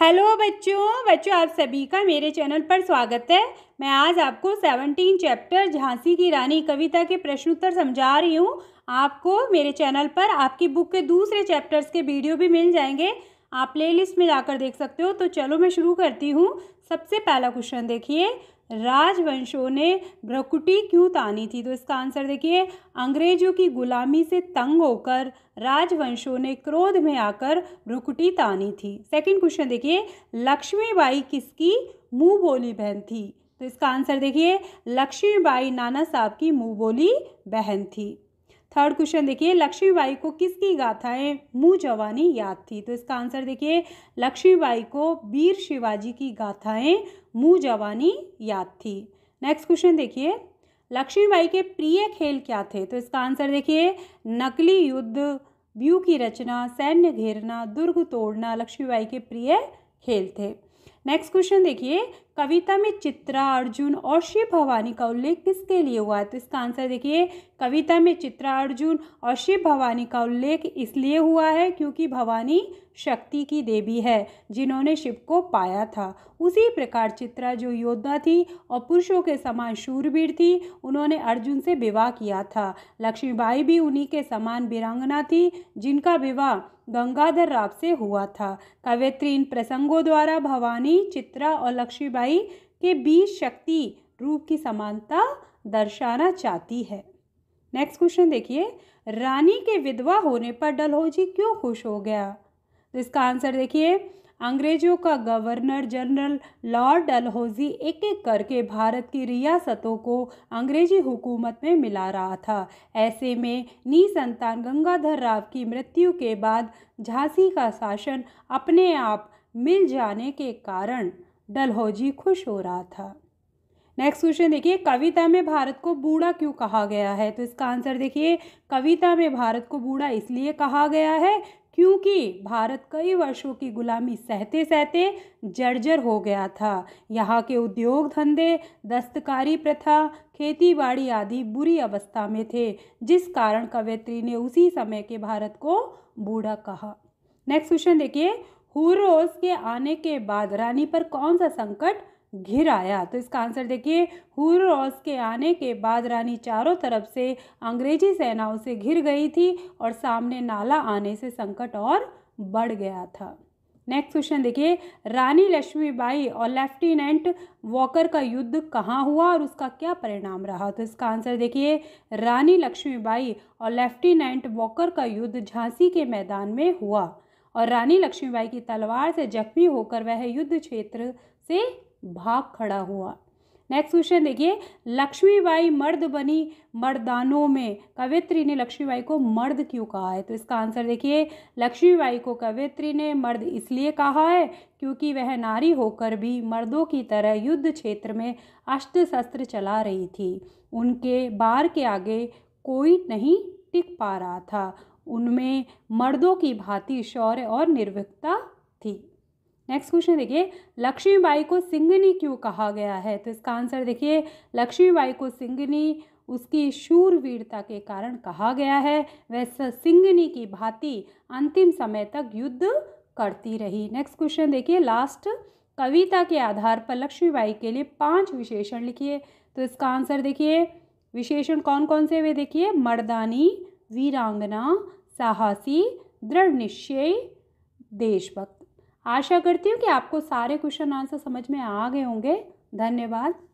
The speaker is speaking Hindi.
हेलो बच्चों बच्चों आप सभी का मेरे चैनल पर स्वागत है मैं आज आपको सेवनटीन चैप्टर झांसी की रानी कविता के प्रश्नोत्तर समझा रही हूँ आपको मेरे चैनल पर आपकी बुक के दूसरे चैप्टर्स के वीडियो भी मिल जाएंगे आप प्लेलिस्ट में जाकर देख सकते हो तो चलो मैं शुरू करती हूँ सबसे पहला क्वेश्चन देखिए राजवंशों ने भ्रकुटी क्यों तानी थी तो इसका आंसर देखिए अंग्रेजों की गुलामी से तंग होकर राजवंशों ने क्रोध में आकर भ्रकुटी तानी थी सेकंड क्वेश्चन देखिए लक्ष्मीबाई किसकी मुंह बोली बहन थी तो इसका आंसर देखिए लक्ष्मीबाई नाना साहब की मुंह बोली बहन थी थर्ड क्वेश्चन देखिए लक्ष्मीबाई को किसकी गाथाएं मुँह जवानी याद थी तो इसका आंसर देखिए लक्ष्मीबाई को वीर शिवाजी की गाथाएं मुँह जवानी याद थी नेक्स्ट क्वेश्चन देखिए लक्ष्मीबाई के प्रिय खेल क्या थे तो इसका आंसर देखिए नकली युद्ध व्यू की रचना सैन्य घेरना दुर्ग तोड़ना लक्ष्मीबाई के प्रिय खेल थे नेक्स्ट क्वेश्चन देखिए कविता में चित्रा अर्जुन और शिव भवानी का उल्लेख किसके लिए हुआ है तो इसका आंसर देखिए कविता में चित्रा अर्जुन और शिव भवानी का उल्लेख इसलिए हुआ है क्योंकि भवानी शक्ति की देवी है जिन्होंने शिव को पाया था उसी प्रकार चित्रा जो योद्धा थी और पुरुषों के समान शूरवीर थी उन्होंने अर्जुन से विवाह किया था लक्ष्मीबाई भी उन्हीं के समान वीरांगना थी जिनका विवाह गंगाधर राव से हुआ था कवयित्री इन प्रसंगों द्वारा भवानी चित्रा और लक्ष्मीबाई के बीच शक्ति रूप की समानता दर्शाना चाहती है नेक्स्ट क्वेश्चन देखिए रानी के विधवा होने पर डलहौजी क्यों खुश हो गया तो इसका आंसर देखिए अंग्रेजों का गवर्नर जनरल लॉर्ड डलहौजी एक एक करके भारत की रियासतों को अंग्रेजी हुकूमत में मिला रहा था ऐसे में नी संतान गंगाधर राव की मृत्यु के बाद झांसी का शासन अपने आप मिल जाने के कारण डलहौजी खुश हो रहा था नेक्स्ट क्वेश्चन देखिए कविता में भारत को बूढ़ा क्यों कहा गया है तो इसका आंसर देखिए कविता में भारत को बूढ़ा इसलिए कहा गया है क्योंकि भारत कई वर्षों की गुलामी सहते सहते जर्जर हो गया था यहाँ के उद्योग धंधे दस्तकारी प्रथा खेती बाड़ी आदि बुरी अवस्था में थे जिस कारण कवयित्री ने उसी समय के भारत को बूढ़ा कहा नेक्स्ट क्वेश्चन देखिए हुरोस के आने के बाद रानी पर कौन सा संकट घिर आया तो इसका आंसर देखिए हुरौस के आने के बाद रानी चारों तरफ से अंग्रेजी सेनाओं से घिर गई थी और सामने नाला आने से संकट और बढ़ गया था नेक्स्ट क्वेश्चन देखिए रानी लक्ष्मीबाई और लेफ्टिनेंट वॉकर का युद्ध कहाँ हुआ और उसका क्या परिणाम रहा तो इसका आंसर देखिए रानी लक्ष्मीबाई और लेफ्टिनेंट वॉकर का युद्ध झांसी के मैदान में हुआ और रानी लक्ष्मीबाई की तलवार से जख्मी होकर वह युद्ध क्षेत्र से भाग खड़ा हुआ नेक्स्ट क्वेश्चन देखिए लक्ष्मीबाई मर्द बनी मर्दानों में कवित्री ने लक्ष्मीबाई को मर्द क्यों कहा है तो इसका आंसर देखिए लक्ष्मीबाई को कवित्री ने मर्द इसलिए कहा है क्योंकि वह नारी होकर भी मर्दों की तरह युद्ध क्षेत्र में अस्त्र शस्त्र चला रही थी उनके बार के आगे कोई नहीं टिक पा रहा था उनमें मर्दों की भांति शौर्य और निर्भिकता थी नेक्स्ट क्वेश्चन देखिए लक्ष्मीबाई को सिंगनी क्यों कहा गया है तो इसका आंसर देखिए लक्ष्मीबाई को सिंगनी उसकी शूरवीरता के कारण कहा गया है वह सिंगनी की भांति अंतिम समय तक युद्ध करती रही नेक्स्ट क्वेश्चन देखिए लास्ट कविता के आधार पर लक्ष्मीबाई के लिए पांच विशेषण लिखिए तो इसका आंसर देखिए विशेषण कौन कौन से वे देखिए मर्दानी वीरांगना साहसी दृढ़ निश्चय देशभक्त आशा करती हूँ कि आपको सारे क्वेश्चन आंसर समझ में आ गए होंगे धन्यवाद